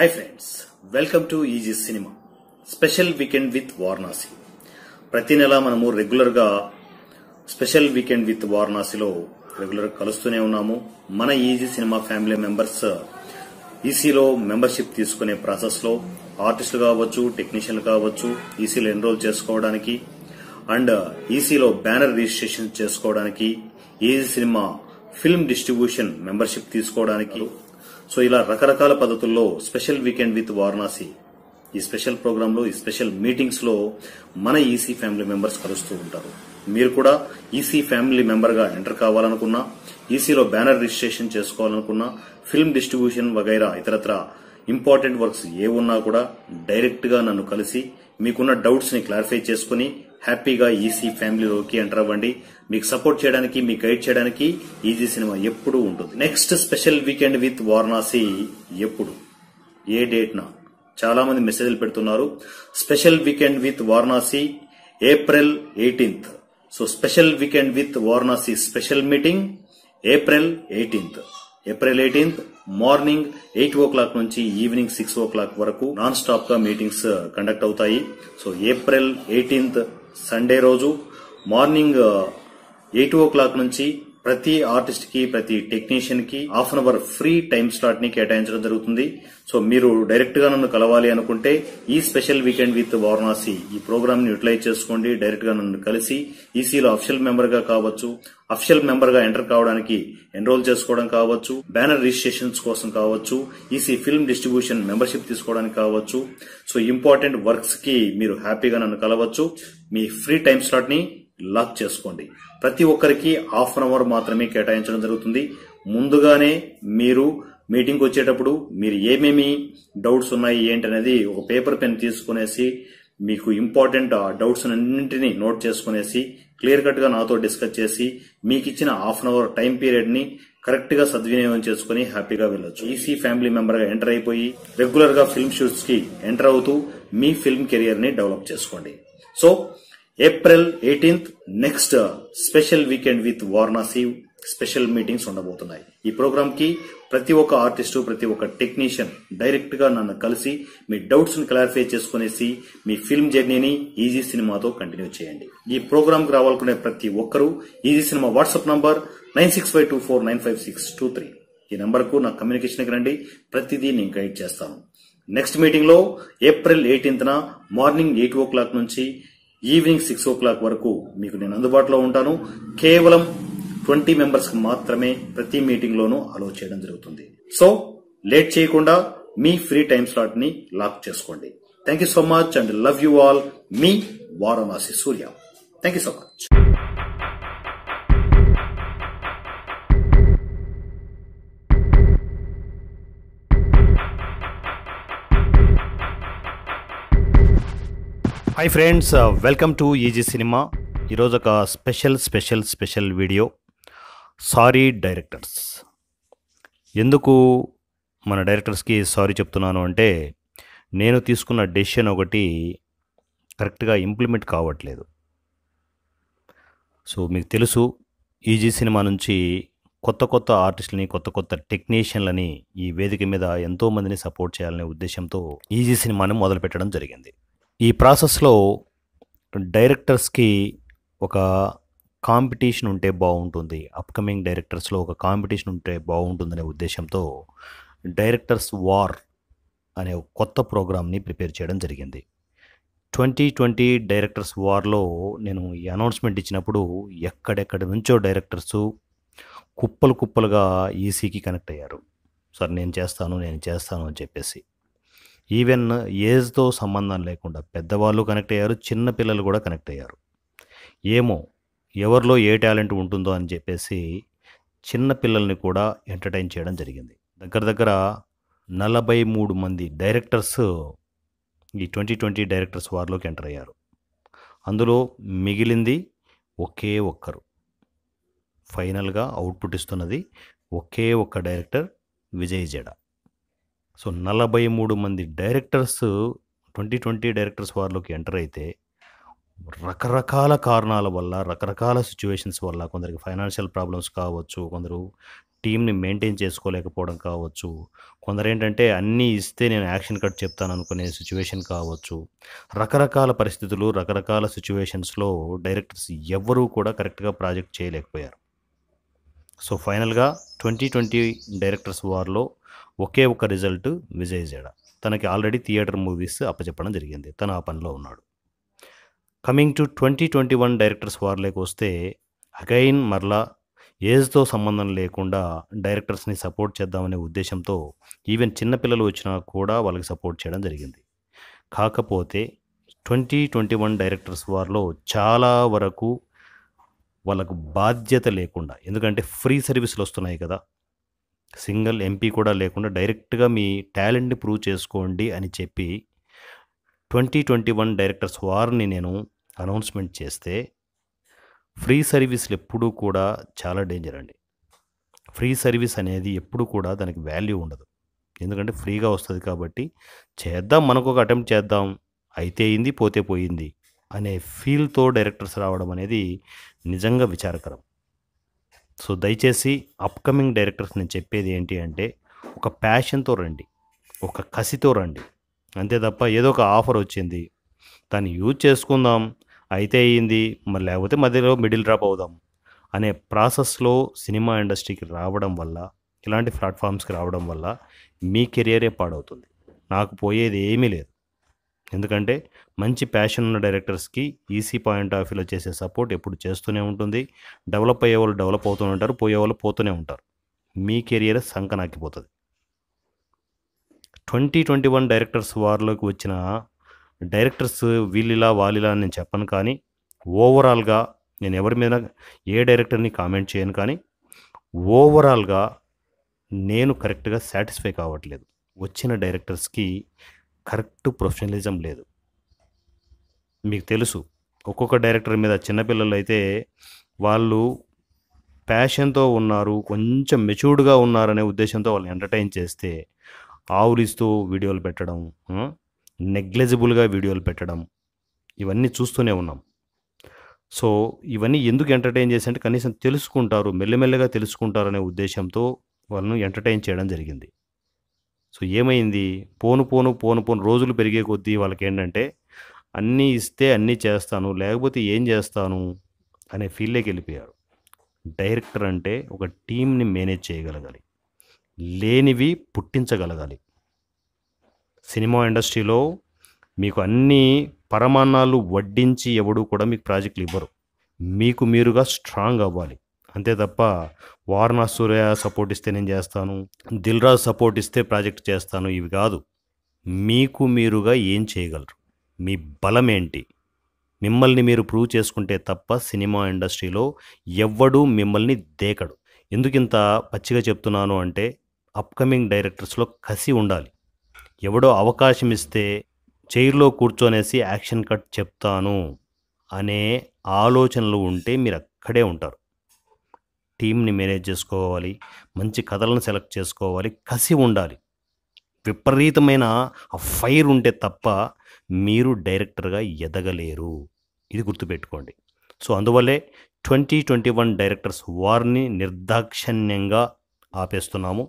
hi friends welcome to easy cinema special weekend with Varanasi ప్రతి నెల మనము రెగ్యులర్గా స్పెషల్ వీకెండ్ విత్ వారణాసిలో రెగ్యులర్గా కలుస్తూనే ఉన్నాము మన ఈజీ సినిమా ఫ్యామిలీ మెంబర్స్ ఈసీలో మెంబర్షిప్ తీసుకునే ప్రాసెస్లో ఆర్టిస్టులు కావచ్చు టెక్నీషియన్లు కావచ్చు ఈసీలో e ఎన్రోల్ చేసుకోవడానికి అండ్ ఈసీలో బ్యానర్ రిజిస్ట్రేషన్ చేసుకోవడానికి easy cinema film distribution membership తీసుకోవడానికి సో ఇలా రకరకాల పద్ధతుల్లో స్పెషల్ వీకెండ్ విత్ వారణాసి ఈ స్పెషల్ ప్రోగ్రాంలో ఈ స్పెషల్ మీటింగ్స్లో మన ఈసీ e ఫ్యామిలీ మెంబర్స్ కలుస్తూ ఉంటారు మీరు కూడా ఈసీ e ఫ్యామిలీ మెంబర్గా ఎంటర్ కావాలనుకున్నా ఈసీలో e బ్యానర్ రిజిస్ట్రేషన్ చేసుకోవాలనుకున్నా ఫిల్మ్ డిస్ట్రిబ్యూషన్ వగైరా ఇతరత్ర ఇంపార్టెంట్ వర్క్స్ ఏ ఉన్నా కూడా డైరెక్ట్గా నన్ను కలిసి మీకున్న డౌట్స్ని క్లారిఫై చేసుకుని హ్యాపీగా ఈసీ ఫ్యామిలీలోకి ఎంటర్ అవ్వండి మీకు సపోర్ట్ చేయడానికి మీకు గైడ్ చేయడానికి ఈజీ సినిమా ఎప్పుడు ఉంటుంది next special weekend with Varanasi ఎప్పుడు ఏ డేట్న చాలా మంది మెసేజ్లు పెడుతున్నారు special weekend with Varanasi April eighteenth so special weekend with Varanasi special meeting April eighteenth April eighteenth morning eight o'clock నుంచి ఈవినింగ్ సిక్స్ ఓ క్లాక్ వరకు నాన్ స్టాప్ గా మీటింగ్స్ కండక్ట్ అవుతాయి సో ఏప్రిల్ ఎయిటీన్త్ సండే రోజు morning eight o'clock నుంచి ప్రతి artist కి ప్రతి technician కి half an hour free time slot ని కేటాయించడం జరుగుతుంది సో మీరు డైరెక్ట్ గా నన్ను కలవాలి అనుకుంటే ఈ స్పెషల్ వీకెండ్ విత్ వారణాసి ఈ ప్రోగ్రామ్ ని యూటిలైజ్ చేసుకోండి డైరెక్ట్ గా నన్ను కలిసి ఈసీలో అఫిషియల్ మెంబర్ గా కావచ్చు అఫిషియల్ మెంబర్ గా ఎంటర్ కావడానికి ఎన్రోల్ చేసుకోవడం కావచ్చు బ్యానర్ రిజిస్ట్రేషన్స్ కోసం కావచ్చు ఈసీ ఫిల్మ్ డిస్ట్రిబ్యూషన్ మెంబర్షిప్ తీసుకోవడానికి కావచ్చు సో ఇంపార్టెంట్ వర్క్స్ కి మీరు హ్యాపీగా నన్ను కలవచ్చు మీ ఫ్రీ టైం స్లాట్ ని లాక్ చేసుకోండి ప్రతి ఒక్కరికి హాఫ్ అన్ అవర్ మాత్రమే కేటాయించడం జరుగుతుంది ముందుగానే మీరు మీటింగ్ వచ్చేటప్పుడు మీరు ఏమేమి డౌట్స్ ఉన్నాయి ఏంటనేది ఒక పేపర్ పెన్ తీసుకునేసి మీకు ఇంపార్టెంట్ డౌట్స్ అన్నింటినీ నోట్ చేసుకునేసి క్లియర్ కట్గా నాతో డిస్కస్ చేసి మీకు ఇచ్చిన హాఫ్ అన్ అవర్ టైం పీరియడ్ని కరెక్ట్గా సద్వినియోగం చేసుకుని హ్యాపీగా వెళ్ళొచ్చు ఈసీ ఫ్యామిలీ మెంబర్గా ఎంటర్ అయిపోయి రెగ్యులర్గా ఫిల్మ్ షూట్స్కి ఎంటర్ అవుతూ మీ ఫిల్మ్ కెరియర్ని డెవలప్ చేసుకోండి so April eighteenth next special weekend with Varanasi special meetings ఉండబోతున్నాయి ఈ ప్రోగ్రామ్ కి ప్రతి ఒక్క ఆర్టిస్టు ప్రతి ఒక్క టెక్నీషియన్ డైరెక్ట్ గా నన్ను కలిసి మీ డౌట్స్ ని క్లారిఫై చేసుకునేసి మీ ఫిల్మ్ జర్నీని ఈజీ సినిమాతో కంటిన్యూ చేయండి ఈ ప్రోగ్రామ్ కి రావాలనుకునే ప్రతి ఒక్కరూ easy cinema WhatsApp number nine six five two four nine five six two three ఈ నంబర్కు నా కమ్యూనికేషన్కి రండి ప్రతిదీ నేను గైడ్ చేస్తాను నెక్స్ట్ మీటింగ్లో ఏప్రిల్ ఎయిటీన్త్న మార్నింగ్ ఎయిట్ ఓ క్లాక్ నుంచి ఈవినింగ్ సిక్స్ ఓ క్లాక్ వరకు మీకు నేను అందుబాటులో ఉంటాను కేవలం ట్వంటీ మెంబర్స్కి మాత్రమే ప్రతి మీటింగ్లోనూ అలో చేయడం జరుగుతుంది సో లేట్ చేయకుండా మీ ఫ్రీ టైం స్లాట్ని లాక్ చేసుకోండి thank you so much and love you all మీ Varanasi Surya thank you so much hi friends welcome to easy cinema ఈరోజు ఒక special special special video sorry directors ఎందుకు మన డైరెక్టర్స్కి సారీ చెప్తున్నాను అంటే నేను తీసుకున్న డెసిషన్ ఒకటి కరెక్ట్గా ఇంప్లిమెంట్ కావట్లేదు సో మీకు తెలుసు ఈజీ e సినిమా నుంచి కొత్త కొత్త ఆర్టిస్టులని కొత్త కొత్త టెక్నీషియన్లని ఈ వేదిక మీద ఎంతోమందిని సపోర్ట్ చేయాలనే ఉద్దేశంతో ఈజీ e సినిమాని మొదలుపెట్టడం జరిగింది ఈ ప్రాసెస్లో డైరెక్టర్స్కి ఒక కాంపిటీషన్ ఉంటే బాగుంటుంది అప్కమింగ్ డైరెక్టర్స్లో ఒక కాంపిటీషన్ ఉంటే బాగుంటుందనే ఉద్దేశంతో డైరెక్టర్స్ వార్ అనే కొత్త ప్రోగ్రామ్ని ప్రిపేర్ చేయడం జరిగింది ట్వంటీ ట్వంటీ డైరెక్టర్స్ వార్లో నేను ఈ అనౌన్స్మెంట్ ఇచ్చినప్పుడు ఎక్కడెక్కడి నుంచో డైరెక్టర్సు కుప్పలు కుప్పలుగా ఈసీకి కనెక్ట్ అయ్యారు సార్ నేను చేస్తాను నేను చేస్తాను అని చెప్పేసి ఈవెన్ ఏజ్తో సంబంధం లేకుండా పెద్దవాళ్ళు కనెక్ట్ అయ్యారు చిన్న పిల్లలు కూడా కనెక్ట్ అయ్యారు ఏమో ఎవరిలో ఏ టాలెంట్ ఉంటుందో అని చెప్పేసి చిన్న పిల్లల్ని కూడా ఎంటర్టైన్ చేయడం జరిగింది దగ్గర దగ్గర నలభై మూడు మంది డైరెక్టర్స్ ఈ ట్వంటీ ట్వంటీ డైరెక్టర్స్ వారిలోకి ఎంటర్ అయ్యారు అందులో మిగిలింది ఒకే ఒక్కరు ఫైనల్గా అవుట్పుట్ ఇస్తున్నది ఒకే ఒక్క డైరెక్టర్ విజయ్ జడా సో నలభై మూడు మంది డైరెక్టర్స్ ట్వంటీ ట్వంటీ డైరెక్టర్స్ వారిలోకి ఎంటర్ అయితే రకరకాల కారణాల వల్ల రకరకాల సిచ్యువేషన్స్ వల్ల కొందరికి ఫైనాన్షియల్ ప్రాబ్లమ్స్ కావచ్చు కొందరు టీంని మెయింటైన్ చేసుకోలేకపోవడం కావచ్చు కొందరు ఏంటంటే అన్నీ ఇస్తే నేను యాక్షన్ కట్ చెప్తాను అనుకునే సిచ్యువేషన్ కావచ్చు రకరకాల పరిస్థితులు రకరకాల సిచ్యువేషన్స్లో డైరెక్టర్స్ ఎవ్వరూ కూడా కరెక్ట్గా ప్రాజెక్ట్ చేయలేకపోయారు సో ఫైనల్గా ట్వంటీ ట్వంటీ డైరెక్టర్స్ వారిలో ఒకే ఒక రిజల్ట్ విజయ్ జడ తనకి ఆల్రెడీ థియేటర్ మూవీస్ అప్పచెప్పడం జరిగింది తను ఆ పనిలో ఉన్నాడు coming to twenty twenty one directors వార్లోకి వస్తే అగైన్ మరలా ఏజ్తో సంబంధం లేకుండా డైరెక్టర్స్ని సపోర్ట్ చేద్దామనే ఉద్దేశంతో ఈవెన్ చిన్నపిల్లలు వచ్చినా కూడా వాళ్ళకి సపోర్ట్ చేయడం జరిగింది కాకపోతే ట్వంటీ ట్వంటీ వన్ డైరెక్టర్స్ వార్లో చాలా వరకు వాళ్ళకు బాధ్యత లేకుండా ఎందుకంటే ఫ్రీ సర్వీసులు వస్తున్నాయి కదా సింగిల్ ఎంపీ కూడా లేకుండా డైరెక్ట్గా మీ టాలెంట్ని ప్రూవ్ చేసుకోండి అని చెప్పి ట్వంటీ ట్వంటీ వన్ డైరెక్టర్స్ వార్ని నేను అనౌన్స్మెంట్ చేస్తే ఫ్రీ సర్వీస్లు ఎప్పుడూ కూడా చాలా డేంజర్ అండి ఫ్రీ సర్వీస్ అనేది ఎప్పుడు కూడా దానికి వాల్యూ ఉండదు ఎందుకంటే ఫ్రీగా వస్తుంది కాబట్టి చేద్దాం మనకు ఒక అటెంప్ట్ చేద్దాం అయితే అయింది పోతే పోయింది అనే ఫీల్తో డైరెక్టర్స్ రావడం అనేది నిజంగా విచారకరం సో దయచేసి అప్కమింగ్ డైరెక్టర్స్ నేను చెప్పేది ఏంటి అంటే ఒక ప్యాషన్తో రండి ఒక కసితో రండి అంతే తప్ప ఏదో ఒక ఆఫర్ వచ్చింది దాన్ని యూజ్ చేసుకుందాం అయితే అయ్యింది మరి లేకపోతే మధ్యలో మిడిల్ డ్రాప్ అవుదాం అనే ప్రాసెస్లో సినిమా ఇండస్ట్రీకి రావడం వల్ల ఇలాంటి ప్లాట్ఫామ్స్కి రావడం వల్ల మీ కెరియరే పాడవుతుంది నాకు పోయేది ఏమీ లేదు ఎందుకంటే మంచి ప్యాషన్ ఉన్న డైరెక్టర్స్కి ఈసీ పాయింట్ ఆఫ్ వ్యూలో చేసే సపోర్ట్ ఎప్పుడు చేస్తూనే ఉంటుంది డెవలప్ వాళ్ళు డెవలప్ అవుతూనే ఉంటారు పోయేవాళ్ళు పోతూనే ఉంటారు మీ కెరియర్ సంకనాకిపోతుంది ట్వంటీ ట్వంటీ వన్ డైరెక్టర్స్ వారిలోకి వచ్చిన డైరెక్టర్స్ వీళ్ళిలా వాళ్ళిలా అని నేను చెప్పను కానీ ఓవరాల్గా నేను ఎవరి మీద ఏ డైరెక్టర్ని కామెంట్ చేయను కానీ ఓవరాల్గా నేను కరెక్ట్గా సాటిస్ఫై కావట్లేదు వచ్చిన డైరెక్టర్స్కి కరెక్ట్ ప్రొఫెషనలిజం లేదు మీకు తెలుసు ఒక్కొక్క డైరెక్టర్ మీద చిన్నపిల్లలు అయితే వాళ్ళు ప్యాషన్తో ఉన్నారు కొంచెం మెచ్యూర్డ్గా ఉన్నారనే ఉద్దేశంతో వాళ్ళని ఎంటర్టైన్ చేస్తే ఆవులిస్తూ వీడియోలు పెట్టడం నెగ్లెజిబుల్గా వీడియోలు పెట్టడం ఇవన్నీ చూస్తూనే ఉన్నాం సో ఇవన్నీ ఎందుకు ఎంటర్టైన్ చేసి అంటే కనీసం తెలుసుకుంటారు మెల్లమెల్లగా తెలుసుకుంటారనే ఉద్దేశంతో వాళ్ళను ఎంటర్టైన్ చేయడం జరిగింది సో ఏమైంది పోను పోను పోను పోను రోజులు పెరిగే కొద్దీ వాళ్ళకి ఏంటంటే అన్నీ ఇస్తే అన్నీ చేస్తాను లేకపోతే ఏం చేస్తాను అనే ఫీల్డ్లోకి వెళ్ళిపోయాడు డైరెక్టర్ అంటే ఒక టీంని మేనేజ్ చేయగలగాలి లేనివి పుట్టించగలగాలి సినిమా ఇండస్ట్రీలో మీకు అన్ని పరమాన్నాలు వడ్డించి ఎవడు కూడా మీకు ప్రాజెక్టులు ఇవ్వరు మీకు మీరుగా స్ట్రాంగ్ అవ్వాలి అంతే తప్ప వారణా సూర్య సపోర్ట్ ఇస్తే నేను చేస్తాను దిల్రాజ్ సపోర్ట్ ఇస్తే ప్రాజెక్ట్ చేస్తాను ఇవి కాదు మీకు మీరుగా ఏం చేయగలరు మీ బలమేంటి మిమ్మల్ని మీరు ప్రూవ్ చేసుకుంటే తప్ప సినిమా ఇండస్ట్రీలో ఎవ్వడూ మిమ్మల్ని దేకడు ఎందుకింత పచ్చిగా చెప్తున్నాను అంటే అప్కమింగ్ డైరెక్టర్స్లో కసి ఉండాలి ఎవడో అవకాశం ఇస్తే చైర్లో కూర్చొనేసి యాక్షన్ కట్ చెప్తాను అనే ఆలోచనలు ఉంటే మీరు అక్కడే ఉంటారు టీంని మేనేజ్ చేసుకోవాలి మంచి కథలను సెలెక్ట్ చేసుకోవాలి కసి ఉండాలి విపరీతమైన ఆ ఫైర్ ఉంటే తప్ప మీరు డైరెక్టర్గా ఎదగలేరు ఇది గుర్తుపెట్టుకోండి సో అందువల్లే ట్వంటీ ట్వంటీ వన్ డైరెక్టర్స్ వారిని నిర్దాక్షిణ్యంగా ఆపేస్తున్నాము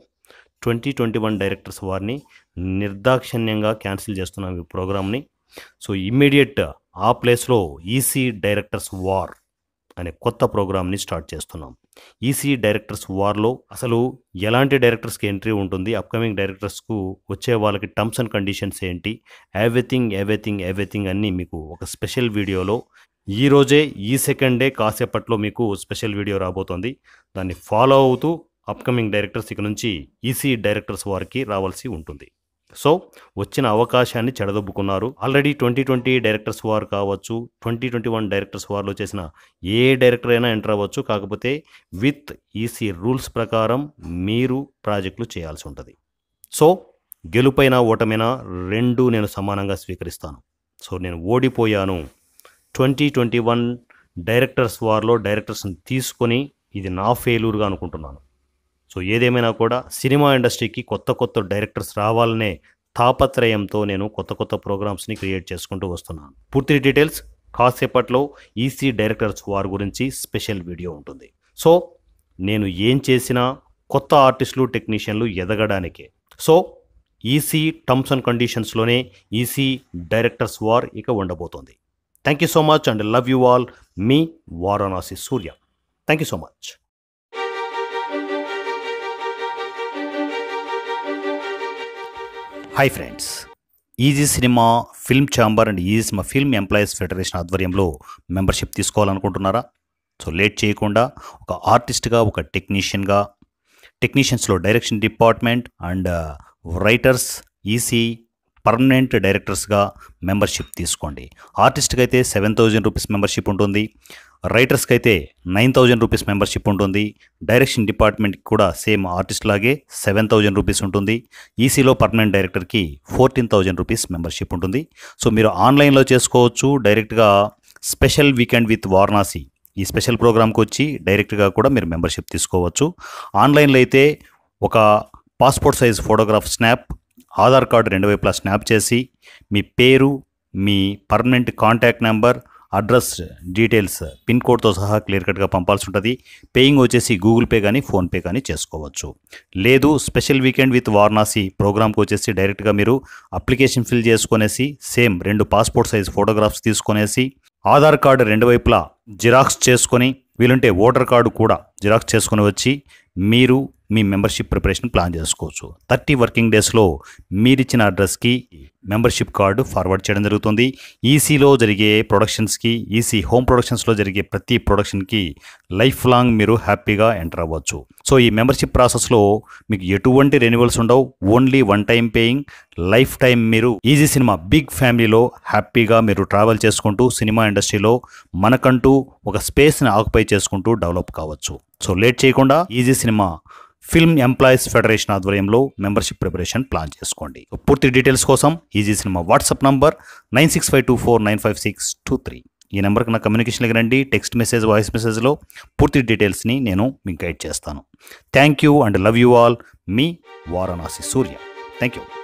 ట్వంటీ ట్వంటీ వన్ డైరెక్టర్స్ వారిని నిర్దాక్షిణ్యంగా క్యాన్సిల్ చేస్తున్నాము ఈ ప్రోగ్రామ్ని సో ఇమ్మీడియట్ ఆ ప్లేస్లో ఈసీ డైరెక్టర్స్ వార్ అనే కొత్త ప్రోగ్రామ్ని స్టార్ట్ చేస్తున్నాం ఈసీ డైరెక్టర్స్ వార్లో అసలు ఎలాంటి డైరెక్టర్స్కి ఎంట్రీ ఉంటుంది అప్కమింగ్ డైరెక్టర్స్కు వచ్చే వాళ్ళకి టర్మ్స్ అండ్ కండిషన్స్ ఏంటి ఎవ్రీథింగ్ ఎవ్రీథింగ్ ఎవ్రీథింగ్ అన్ని మీకు ఒక స్పెషల్ వీడియోలో ఈ రోజే ఈ సెకండ్ డే కాసేపట్లో మీకు స్పెషల్ వీడియో రాబోతోంది దాన్ని ఫాలో అవుతూ అప్కమింగ్ డైరెక్టర్స్ ఇక నుంచి ఈసీ డైరెక్టర్స్ వారికి రావాల్సి ఉంటుంది సో వచ్చిన అవకాశాన్ని చెడదొబ్బుకున్నారు already twenty twenty directors war కావచ్చు ట్వంటీ ట్వంటీ వన్ డైరెక్టర్స్ వార్లో చేసిన ఏ డైరెక్టర్ అయినా ఎంటర్ అవ్వచ్చు కాకపోతే విత్ ఈసీ రూల్స్ ప్రకారం మీరు ప్రాజెక్టులు చేయాల్సి ఉంటుంది సో గెలుపైన ఓటమైనా రెండు నేను సమానంగా స్వీకరిస్తాను సో నేను ఓడిపోయాను ట్వంటీ ట్వంటీ వన్ డైరెక్టర్స్ వార్లో డైరెక్టర్స్ని తీసుకొని ఇది నా ఫెయిల్యూర్గా అనుకుంటున్నాను సో ఏదేమైనా కూడా సినిమా ఇండస్ట్రీకి కొత్త కొత్త డైరెక్టర్స్ రావాలనే తాపత్రయంతో నేను కొత్త కొత్త ప్రోగ్రామ్స్ని క్రియేట్ చేసుకుంటూ వస్తున్నాను పూర్తి డీటెయిల్స్ కాసేపట్లో ఈసీ డైరెక్టర్స్ వార్ గురించి స్పెషల్ వీడియో ఉంటుంది సో నేను ఏం చేసినా కొత్త ఆర్టిస్టులు టెక్నీషియన్లు ఎదగడానికే సో ఈసీ టర్మ్స్ అండ్ కండిషన్స్లోనే ఈసీ డైరెక్టర్స్ వార్ ఇక ఉండబోతోంది thank you so much and love you all మీ Varanasi Surya thank you so much hi friends easy cinema film chamber and easy cinema film employees federation ఆధ్వర్యంలో membership తీసుకోవాలనుకుంటున్నారా so late చేయకుండా ఒక ఆర్టిస్ట్గా ఒక టెక్నీషియన్గా టెక్నీషియన్స్లో direction department and writers uh, EC e permanent డైరెక్టర్స్గా మెంబర్షిప్ తీసుకోండి ఆర్టిస్ట్కి అయితే సెవెన్ థౌజండ్ రూపీస్ మెంబర్షిప్ ఉంటుంది రైటర్స్కి అయితే నైన్ థౌజండ్ రూపీస్ మెంబర్షిప్ ఉంటుంది డైరెక్షన్ డిపార్ట్మెంట్కి కూడా సేమ్ ఆర్టిస్ట్ లాగే సెవెన్ థౌజండ్ రూపీస్ ఉంటుంది ఈసీలో పర్మనెంట్ డైరెక్టర్కి ఫోర్టీన్ థౌజండ్ రూపీస్ మెంబర్షిప్ ఉంటుంది సో మీరు ఆన్లైన్లో చేసుకోవచ్చు డైరెక్ట్గా స్పెషల్ వీకెండ్ విత్ వారణాసి ఈ స్పెషల్ ప్రోగ్రామ్కి వచ్చి డైరెక్ట్గా కూడా మీరు మెంబర్షిప్ తీసుకోవచ్చు ఆన్లైన్లో అయితే ఒక passport size photograph snap Aadhaar card రెండు వైపులా స్నాప్ చేసి మీ పేరు మీ permanent contact number address details pin కోడ్తో సహా క్లియర్ కట్గా పంపాల్సి ఉంటుంది పేయింగ్ వచ్చేసి గూగుల్ పే కానీ ఫోన్పే కానీ చేసుకోవచ్చు లేదు స్పెషల్ వీకెండ్ విత్ వారణాసి ప్రోగ్రామ్కి వచ్చేసి డైరెక్ట్గా మీరు అప్లికేషన్ ఫిల్ చేసుకునేసి సేమ్ రెండు పాస్పోర్ట్ సైజ్ ఫోటోగ్రాఫ్స్ తీసుకునేసి ఆధార్ కార్డు రెండు వైపులా జిరాక్స్ చేసుకొని వీలుంటే ఓటర్ కార్డు కూడా జిరాక్స్ చేసుకుని వచ్చి మీరు మీ మెంబర్షిప్ ప్రిపరేషన్ ప్లాన్ చేసుకోవచ్చు థర్టీ వర్కింగ్ డేస్లో మీరిచ్చిన అడ్రస్కి మెంబర్షిప్ కార్డు ఫార్వర్డ్ చేయడం జరుగుతుంది ఈసీలో జరిగే ప్రొడక్షన్స్కి ఈసీ హోమ్ ప్రొడక్షన్స్లో జరిగే ప్రతి ప్రొడక్షన్కి లైఫ్ లాంగ్ మీరు హ్యాపీగా ఎంటర్ అవ్వచ్చు సో ఈ మెంబర్షిప్ ప్రాసెస్లో మీకు ఎటువంటి రెన్యువల్స్ ఉండవు only one time paying life time మీరు ఈజీ సినిమా బిగ్ ఫ్యామిలీలో హ్యాపీగా మీరు ట్రావెల్ చేసుకుంటూ సినిమా ఇండస్ట్రీలో మనకంటూ ఒక స్పేస్ని ఆక్యుపై చేసుకుంటూ డెవలప్ కావచ్చు సో లేట్ చేయకుండా easy cinema film employees federation ఆధ్వర్యంలో మెంబర్షిప్ ప్రిపరేషన్ ప్లాన్ చేసుకోండి పూర్తి డీటెయిల్స్ కోసం easy cinema WhatsApp number nine six five two four nine five six two three ఈ నెంబర్కి నా కమ్యూనికేషన్కి రండి టెక్స్ట్ మెసేజ్ వాయిస్ మెసేజ్లో పూర్తి డీటెయిల్స్ని నేను మీకు గైడ్ చేస్తాను thank you and love you all మీ వారణాసి సూర్య థ్యాంక్ యూ